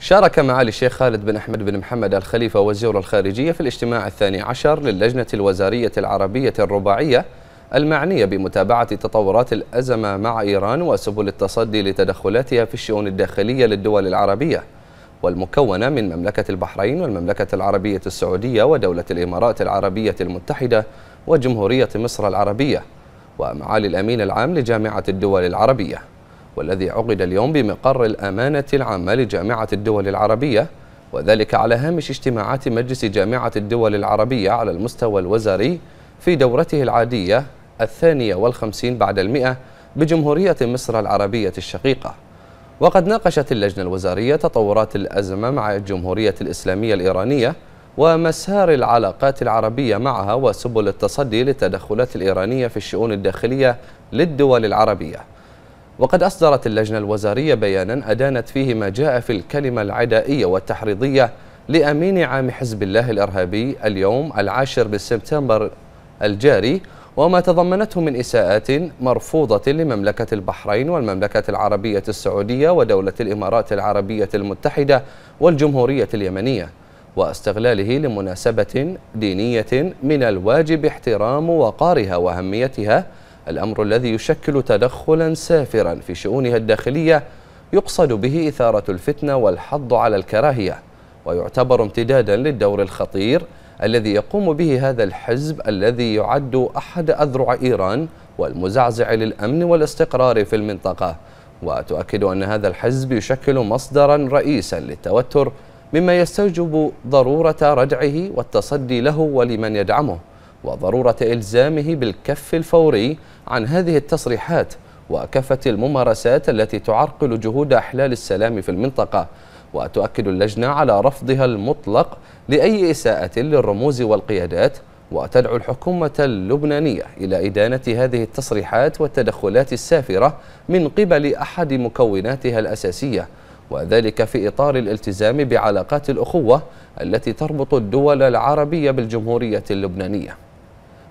شارك معالي الشيخ خالد بن أحمد بن محمد الخليفة وزير الخارجية في الاجتماع الثاني عشر للجنة الوزارية العربية الرباعية المعنية بمتابعة تطورات الأزمة مع إيران وسبل التصدي لتدخلاتها في الشؤون الداخلية للدول العربية والمكونة من مملكة البحرين والمملكة العربية السعودية ودولة الإمارات العربية المتحدة وجمهورية مصر العربية ومعالي الأمين العام لجامعة الدول العربية والذي عقد اليوم بمقر الأمانة العامة لجامعة الدول العربية وذلك على هامش اجتماعات مجلس جامعة الدول العربية على المستوى الوزاري في دورته العادية الثانية والخمسين بعد المئة بجمهورية مصر العربية الشقيقة وقد ناقشت اللجنة الوزارية تطورات الأزمة مع الجمهورية الإسلامية الإيرانية ومسار العلاقات العربية معها وسبل التصدي للتدخلات الإيرانية في الشؤون الداخلية للدول العربية وقد أصدرت اللجنة الوزارية بيانا أدانت فيه ما جاء في الكلمة العدائية والتحريضية لأمين عام حزب الله الإرهابي اليوم العاشر من سبتمبر الجاري وما تضمنته من إساءات مرفوضة لمملكة البحرين والمملكة العربية السعودية ودولة الإمارات العربية المتحدة والجمهورية اليمنية واستغلاله لمناسبة دينية من الواجب احترام وقارها وأهميتها الأمر الذي يشكل تدخلا سافرا في شؤونها الداخلية يقصد به إثارة الفتنة والحض على الكراهية ويعتبر امتدادا للدور الخطير الذي يقوم به هذا الحزب الذي يعد أحد أذرع إيران والمزعزع للأمن والاستقرار في المنطقة وتؤكد أن هذا الحزب يشكل مصدرا رئيسا للتوتر مما يستوجب ضرورة ردعه والتصدي له ولمن يدعمه وضرورة إلزامه بالكف الفوري عن هذه التصريحات وكافة الممارسات التي تعرقل جهود إحلال السلام في المنطقة وتؤكد اللجنة على رفضها المطلق لأي إساءة للرموز والقيادات وتدعو الحكومة اللبنانية إلى إدانة هذه التصريحات والتدخلات السافرة من قبل أحد مكوناتها الأساسية وذلك في إطار الالتزام بعلاقات الأخوة التي تربط الدول العربية بالجمهورية اللبنانية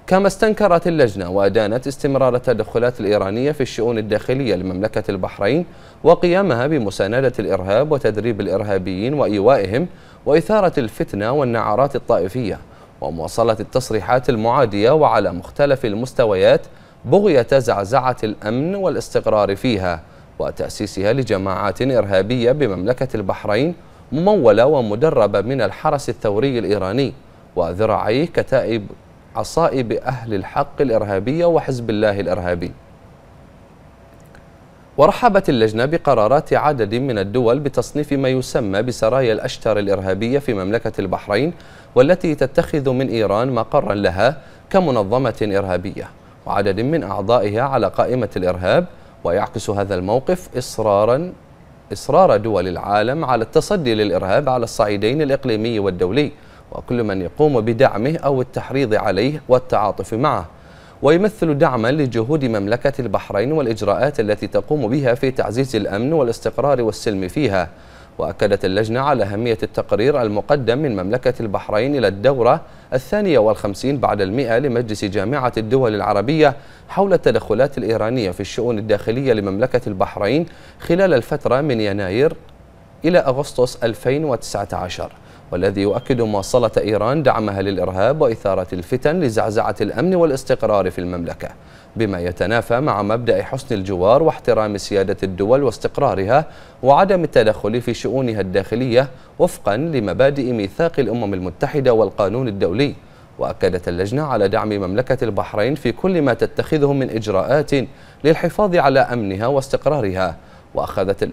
كما استنكرت اللجنة وأدانت استمرار التدخلات الإيرانية في الشؤون الداخلية لمملكة البحرين وقيامها بمساندة الإرهاب وتدريب الإرهابيين وإيوائهم وإثارة الفتنة والنعرات الطائفية ومواصلة التصريحات المعادية وعلى مختلف المستويات بغية زعزعة الأمن والاستقرار فيها وتأسيسها لجماعات إرهابية بمملكة البحرين ممولة ومدربة من الحرس الثوري الإيراني وذراعيه كتائب عصائب أهل الحق الإرهابية وحزب الله الإرهابي ورحبت اللجنة بقرارات عدد من الدول بتصنيف ما يسمى بسرايا الأشتر الإرهابية في مملكة البحرين والتي تتخذ من إيران مقرا لها كمنظمة إرهابية وعدد من أعضائها على قائمة الإرهاب ويعكس هذا الموقف إصرارا إصرار دول العالم على التصدي للإرهاب على الصعيدين الإقليمي والدولي وكل من يقوم بدعمه أو التحريض عليه والتعاطف معه ويمثل دعما لجهود مملكة البحرين والإجراءات التي تقوم بها في تعزيز الأمن والاستقرار والسلم فيها وأكدت اللجنة على أهمية التقرير المقدم من مملكة البحرين إلى الدورة الثانية والخمسين بعد المئة لمجلس جامعة الدول العربية حول التدخلات الإيرانية في الشؤون الداخلية لمملكة البحرين خلال الفترة من يناير إلى أغسطس 2019 والذي يؤكد مواصلة إيران دعمها للإرهاب وإثارة الفتن لزعزعة الأمن والاستقرار في المملكة بما يتنافى مع مبدأ حسن الجوار واحترام سيادة الدول واستقرارها وعدم التدخل في شؤونها الداخلية وفقا لمبادئ ميثاق الأمم المتحدة والقانون الدولي وأكدت اللجنة على دعم مملكة البحرين في كل ما تتخذه من إجراءات للحفاظ على أمنها واستقرارها وأخذت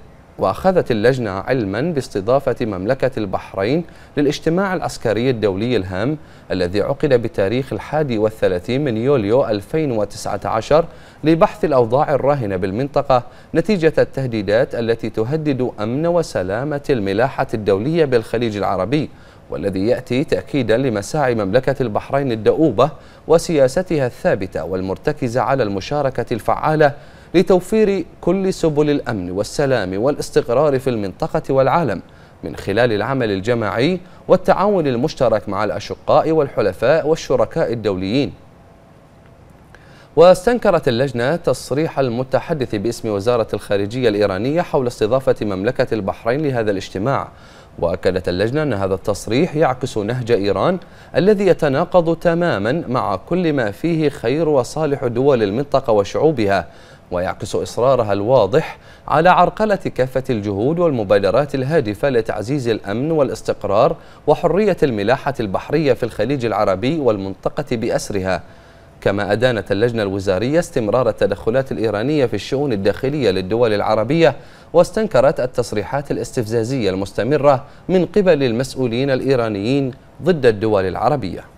وأخذت اللجنة علما باستضافة مملكة البحرين للاجتماع العسكري الدولي الهام الذي عقد بتاريخ الحادي والثلاثين من يوليو 2019 لبحث الأوضاع الراهنة بالمنطقة نتيجة التهديدات التي تهدد أمن وسلامة الملاحة الدولية بالخليج العربي والذي يأتي تأكيدا لمساعي مملكة البحرين الدؤوبة وسياستها الثابتة والمرتكزة على المشاركة الفعالة لتوفير كل سبل الأمن والسلام والاستقرار في المنطقة والعالم من خلال العمل الجماعي والتعاون المشترك مع الأشقاء والحلفاء والشركاء الدوليين واستنكرت اللجنة تصريح المتحدث باسم وزارة الخارجية الإيرانية حول استضافة مملكة البحرين لهذا الاجتماع وأكدت اللجنة أن هذا التصريح يعكس نهج إيران الذي يتناقض تماما مع كل ما فيه خير وصالح دول المنطقة وشعوبها ويعكس إصرارها الواضح على عرقلة كافة الجهود والمبادرات الهادفة لتعزيز الأمن والاستقرار وحرية الملاحة البحرية في الخليج العربي والمنطقة بأسرها كما أدانت اللجنة الوزارية استمرار التدخلات الإيرانية في الشؤون الداخلية للدول العربية واستنكرت التصريحات الاستفزازية المستمرة من قبل المسؤولين الإيرانيين ضد الدول العربية